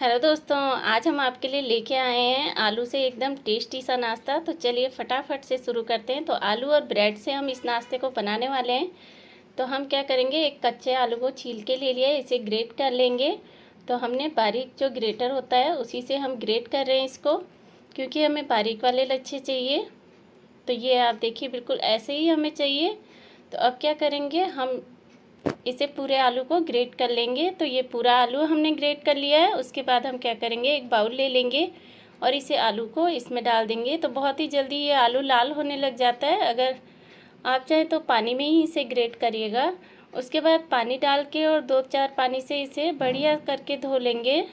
hello दोस्तों आज हम आपके लिए लेके आए हैं आलू से एकदम टेस्टी सा नाश्ता तो चलिए फटाफट से शुरू करते हैं तो आलू और ब्रेड से हम इस नाश्ते को बनाने वाले हैं तो हम क्या करेंगे एक कच्चे आलू को छील के ले लिया इसे ग्रेट कर लेंगे तो हमने बारीक जो ग्रेटर होता है उसी से हम ग्रेट कर रहे हैं इसको क्योंकि हमें बारीक वाले लच्छे चाहिए तो ये आप देखिए बिल्कुल ऐसे ही हमें चाहिए तो अब क्या करेंगे हम इसे पूरे आलू को ग्रेट कर लेंगे तो ये पूरा आलू हमने ग्रेट कर लिया है उसके बाद हम क्या करेंगे एक बाउल ले लेंगे और इसे आलू को इसमें डाल देंगे तो बहुत ही जल्दी ये आलू लाल होने लग जाता है अगर आप चाहें तो पानी में ही इसे ग्रेट करिएगा उसके बाद पानी डाल के और दो चार पानी से इसे बढ़िया करके धो लेंगे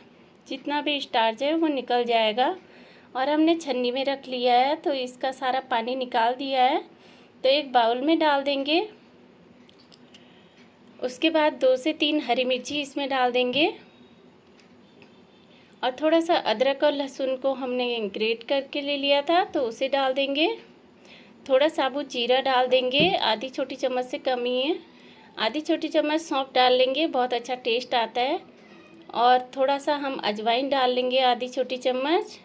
जितना भी स्टार्च है वो निकल जाएगा और हमने छन्नी में रख लिया है तो इसका सारा पानी निकाल दिया है तो एक बाउल में डाल देंगे उसके बाद दो से तीन हरी मिर्ची इसमें डाल देंगे और थोड़ा सा अदरक और लहसुन को हमने ग्रेट करके ले लिया था तो उसे डाल देंगे थोड़ा साबुत जीरा डाल देंगे आधी छोटी चम्मच से कम ही है आधी छोटी चम्मच सौंप डाल लेंगे बहुत अच्छा टेस्ट आता है और थोड़ा सा हम अजवाइन डाल लेंगे आधी छोटी चम्मच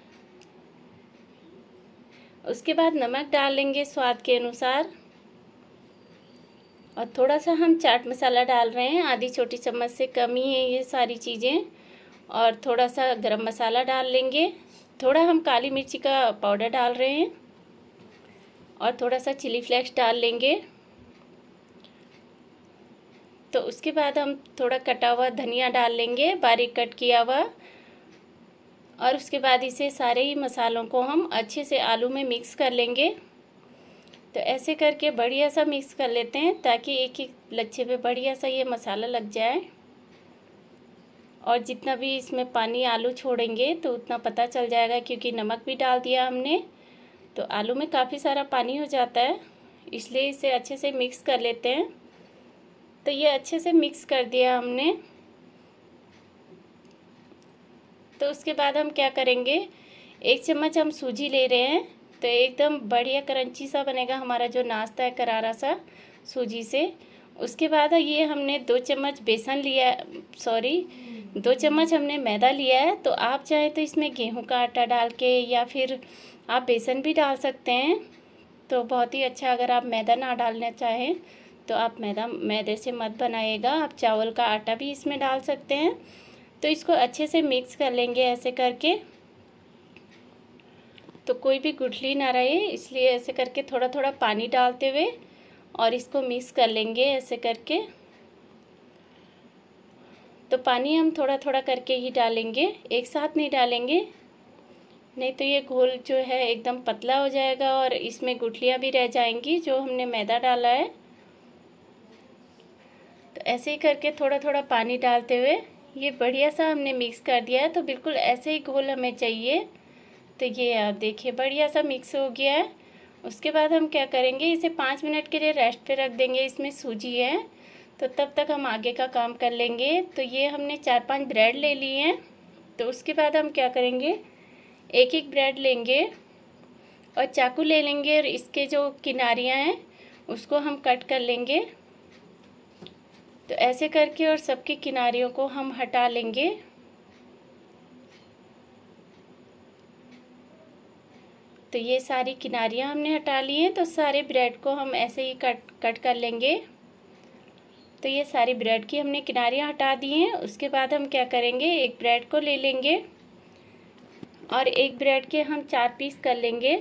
उसके बाद नमक डाल लेंगे स्वाद के अनुसार और थोड़ा सा हम चाट मसाला डाल रहे हैं आधी छोटी चम्मच से कम ही है ये सारी चीज़ें और थोड़ा सा गरम मसाला डाल लेंगे थोड़ा हम काली मिर्ची का पाउडर डाल रहे हैं और थोड़ा सा चिली फ्लेक्स डाल लेंगे तो उसके बाद हम थोड़ा कटा हुआ धनिया डाल लेंगे बारीक कट किया हुआ और उसके बाद इसे सारे ही मसालों को हम अच्छे से आलू में मिक्स कर लेंगे तो ऐसे करके बढ़िया सा मिक्स कर लेते हैं ताकि एक एक लच्छे पे बढ़िया सा ये मसाला लग जाए और जितना भी इसमें पानी आलू छोड़ेंगे तो उतना पता चल जाएगा क्योंकि नमक भी डाल दिया हमने तो आलू में काफ़ी सारा पानी हो जाता है इसलिए इसे अच्छे से मिक्स कर लेते हैं तो ये अच्छे से मिक्स कर दिया हमने तो उसके बाद हम क्या करेंगे एक चम्मच हम सूजी ले रहे हैं तो एकदम बढ़िया करंची सा बनेगा हमारा जो नाश्ता है करारा सा सूजी से उसके बाद ये हमने दो चम्मच बेसन लिया सॉरी दो चम्मच हमने मैदा लिया है तो आप चाहें तो इसमें गेहूं का आटा डाल के या फिर आप बेसन भी डाल सकते हैं तो बहुत ही अच्छा अगर आप मैदा ना डालना चाहें तो आप मैदा मैदे से मत बनाइएगा आप चावल का आटा भी इसमें डाल सकते हैं तो इसको अच्छे से मिक्स कर लेंगे ऐसे करके तो कोई भी गुठली ना रहे इसलिए ऐसे करके थोड़ा थोड़ा पानी डालते हुए और इसको मिक्स कर लेंगे ऐसे करके तो पानी हम थोड़ा थोड़ा करके ही डालेंगे एक साथ नहीं डालेंगे नहीं तो ये घोल जो है एकदम पतला हो जाएगा और इसमें गुठलियाँ भी रह जाएंगी जो हमने मैदा डाला है तो ऐसे ही करके थोड़ा थोड़ा पानी डालते हुए ये बढ़िया सा हमने मिक्स कर दिया है तो बिल्कुल ऐसे ही घोल हमें चाहिए तो ये आप देखिए बढ़िया सा मिक्स हो गया है उसके बाद हम क्या करेंगे इसे पाँच मिनट के लिए रेस्ट पे रख देंगे इसमें सूजी है तो तब तक हम आगे का काम कर लेंगे तो ये हमने चार पांच ब्रेड ले लिए हैं तो उसके बाद हम क्या करेंगे एक एक ब्रेड लेंगे और चाकू ले लेंगे और इसके जो किनारियाँ हैं उसको हम कट कर लेंगे तो ऐसे करके और सबकी किनारियों को हम हटा लेंगे तो ये सारी किनारियाँ हमने हटा ली हैं तो सारे ब्रेड को हम ऐसे ही कट कट कर लेंगे तो ये सारी ब्रेड की हमने किनारियाँ हटा दी हैं उसके बाद हम क्या करेंगे एक ब्रेड को ले लेंगे और एक ब्रेड के हम चार पीस कर लेंगे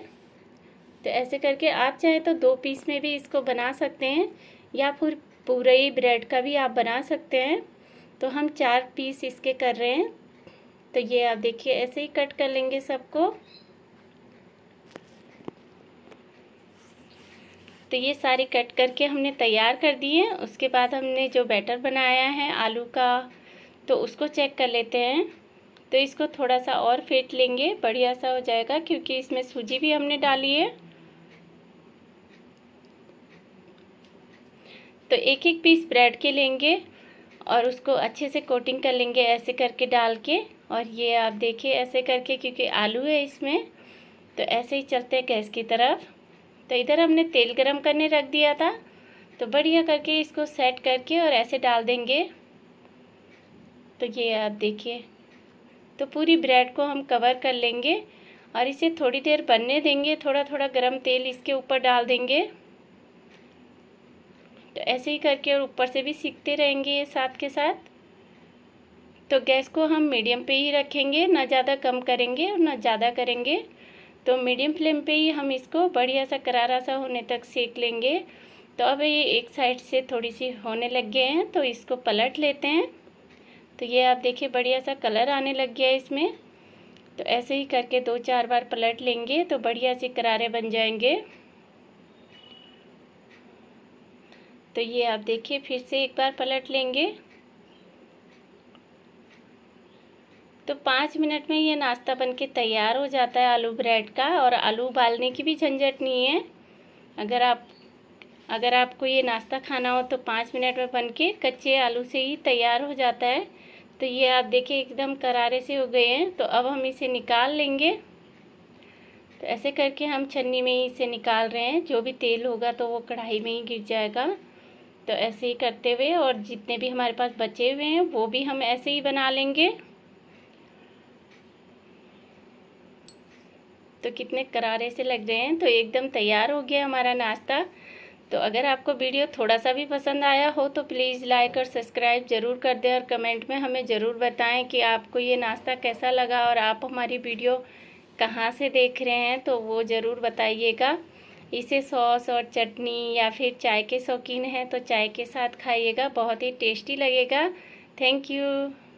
तो ऐसे करके आप चाहें तो दो पीस में भी इसको बना सकते हैं या फिर पूरे ही ब्रेड का भी आप बना सकते हैं तो हम चार पीस इसके कर रहे हैं तो ये आप देखिए ऐसे ही कट कर लेंगे सबको तो ये सारे कट करके हमने तैयार कर दिए उसके बाद हमने जो बैटर बनाया है आलू का तो उसको चेक कर लेते हैं तो इसको थोड़ा सा और फेंट लेंगे बढ़िया सा हो जाएगा क्योंकि इसमें सूजी भी हमने डाली है तो एक एक पीस ब्रेड के लेंगे और उसको अच्छे से कोटिंग कर लेंगे ऐसे करके डाल के और ये आप देखिए ऐसे करके क्योंकि आलू है इसमें तो ऐसे ही चलते हैं गैस की तरफ तो इधर हमने तेल गरम करने रख दिया था तो बढ़िया करके इसको सेट करके और ऐसे डाल देंगे तो ये आप देखिए तो पूरी ब्रेड को हम कवर कर लेंगे और इसे थोड़ी देर बनने देंगे थोड़ा थोड़ा गरम तेल इसके ऊपर डाल देंगे तो ऐसे ही करके और ऊपर से भी सीखते रहेंगे ये साथ के साथ तो गैस को हम मीडियम पे ही रखेंगे ना ज़्यादा कम करेंगे और ना ज़्यादा करेंगे तो मीडियम फ्लेम पे ही हम इसको बढ़िया सा करारा सा होने तक सेक लेंगे तो अब ये एक साइड से थोड़ी सी होने लग गए हैं तो इसको पलट लेते हैं तो ये आप देखिए बढ़िया सा कलर आने लग गया है इसमें तो ऐसे ही करके दो चार बार पलट लेंगे तो बढ़िया से करारे बन जाएंगे तो ये आप देखिए फिर से एक बार पलट लेंगे तो पाँच मिनट में ये नाश्ता बन के तैयार हो जाता है आलू ब्रेड का और आलू उबालने की भी झंझट नहीं है अगर आप अगर आपको ये नाश्ता खाना हो तो पाँच मिनट में बन के कच्चे आलू से ही तैयार हो जाता है तो ये आप देखिए एकदम करारे से हो गए हैं तो अब हम इसे निकाल लेंगे तो ऐसे करके हम छन्नी में ही इसे निकाल रहे हैं जो भी तेल होगा तो वो कढ़ाई में ही गिर जाएगा तो ऐसे ही करते हुए और जितने भी हमारे पास बचे हुए हैं वो भी हम ऐसे ही बना लेंगे तो कितने करारे से लग रहे हैं तो एकदम तैयार हो गया हमारा नाश्ता तो अगर आपको वीडियो थोड़ा सा भी पसंद आया हो तो प्लीज़ लाइक और सब्सक्राइब ज़रूर कर दें और कमेंट में हमें ज़रूर बताएं कि आपको ये नाश्ता कैसा लगा और आप हमारी वीडियो कहाँ से देख रहे हैं तो वो ज़रूर बताइएगा इसे सॉस और चटनी या फिर चाय के शौकीन हैं तो चाय के साथ खाइएगा बहुत ही टेस्टी लगेगा थैंक यू